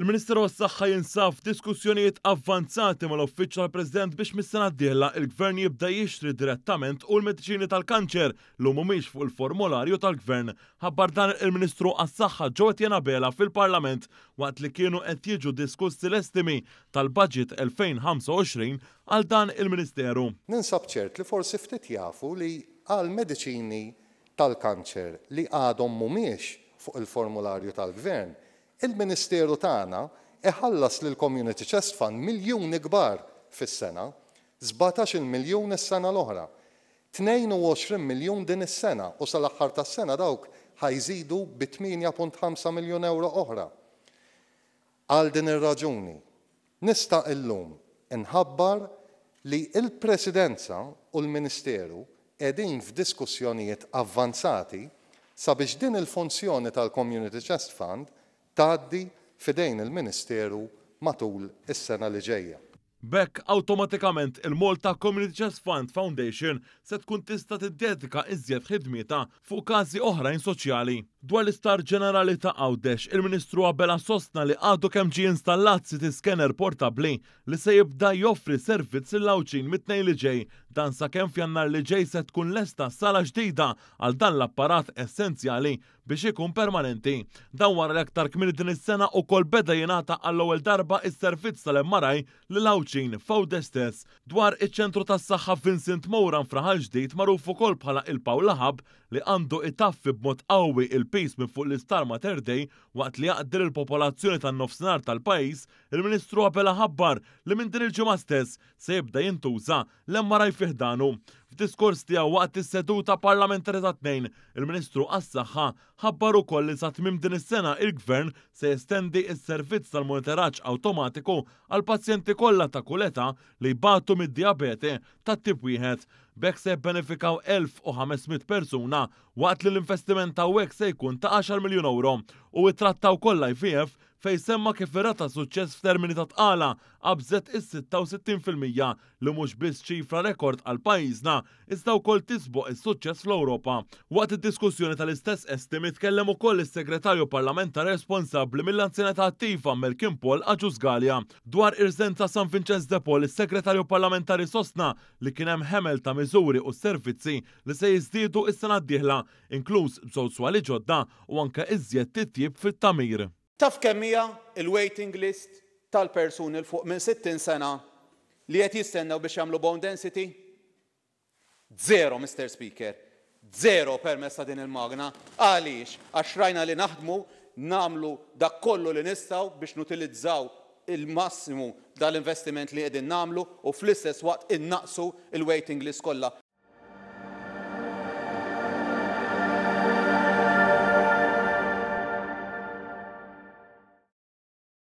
Il-Ministeru għas saħħa jinsaf diskussjonijiet avvanzati mal uffiċċju tal-President biex mis-sena d-dieħla il-Gvern jibda jixtri direttament u l-mediċini tal-kanċer l mumiex fuq il-formularju tal-Gvern ħabbar dan il-Ministru għas saħħa ġewet Jenabela fil-Parlament waqt li kienu qed jiġu diskussi l-estimi tal-Budget 2025 għal dan il-Ministeru. Ninsab ċert li forsi ftit jafu li għal mediċini tal-kanċer li għadhom mumiex fuq il-formularju tal-gvern il-Ministeru tagħna iħallas lil Community Chest Fund miljuni kbar fis-sena, 17 miljun is-sena l-oħra, 22 miljun din is-sena u sal-aħħar tas-sena dawk ħajżidu bi 8.5 miljun euro oħra. Għal din ir-raġuni nista' illum inħabbar li il-Presidenza u l-Ministeru edin f'diskussjonijiet avvanzati sabiex din il-funzjoni tal-Community Chest Fund tgħaddi fidejn il-Ministeru matul is-sena li ġejja. Bekk automatikament il-Malta Community Chess Fund Foundation se tkun tista' tiddedika iżjed ħidmieta fuq każi oħrajn soċjali. Dwar l-istar ġenerali ta' Għawdex, il-Ministru Abela sostna li għadu kemm ġie installat siti skener portabli li se jibda joffri servizz il mit mitnej li ġej dan sa kemm f'jannar li ġej se tkun lesta sala ġdida għal dan l-apparat essenzjali biex ikun permanenti. Dan wara l-aktar kmini din is-sena u kol beda jenata għall-ewwel darba is-servizz tal-MRI li lawċin fawde stess dwar iċ-ċentru tas-saħħa Vincent Mowran fraħal ġdid magħruf ukoll bħala il-Paw laħab li għandu itaffi b'mod qawwi il-pis minn fuq l-istar Mater Dei waqt li jaqdir il-popolazzjoni tan-nofsinhar tal-pajjiż, il-Ministru appella ħabbar li minn din il-ġimgħa stess se jibda jintuża l emmaraj fiħdanu. F'diskors tiegħu waqt is-seduta parlamentari ta' tnejn, il-Ministru għas-Saħħa ħabbar ukoll li sa tmim din is-sena il-Gvern se jestendi s-servizz tal-monitoraġġ awtomatiku għal pazjenti kollha ta' kuleta li jbatu mid-diabete ta' tip wieħed bekk se benefikaw 1500 persuna waqt li l-investiment ta' se jkun ta' 10 miljon euro u jittrattaw kollha IVF fej semma kif rata suċċess f'termini ta' tqala abżet is-66% li mhux biss ċifra rekord għal pajjiżna iżda wkoll tisbuq is-suċċess fl-Ewropa. Waqt id-diskussjoni tal-istess estimi tkellem ukoll is-segretarju parlamentar responsabbli mill-anzjanità attiva Melkin Paul Aġus Galja dwar irżen ta' San Vincenz de Paul is-segretarju parlamentari sostna li kien hemm ħemel ta' miżuri u servizzi li se jiżdiedu is-sena d-dieħla, inkluż bżow ġodda u anke iżjed titjib fit-tamir. Taf kemmija il-waiting list tal-persuni l-fuq minn 60 sena li qed jistennew biex jagħmlu bone density? Zero, Mr. Speaker. Zero permess ta' din il-magna. Għaliex, għaxrajna li naħdmu namlu dak kollu li nistaw biex nutilizzaw il-massimu dal-investiment li qegħdin namlu u fl-istess waqt innaqsu il-waiting list kollha.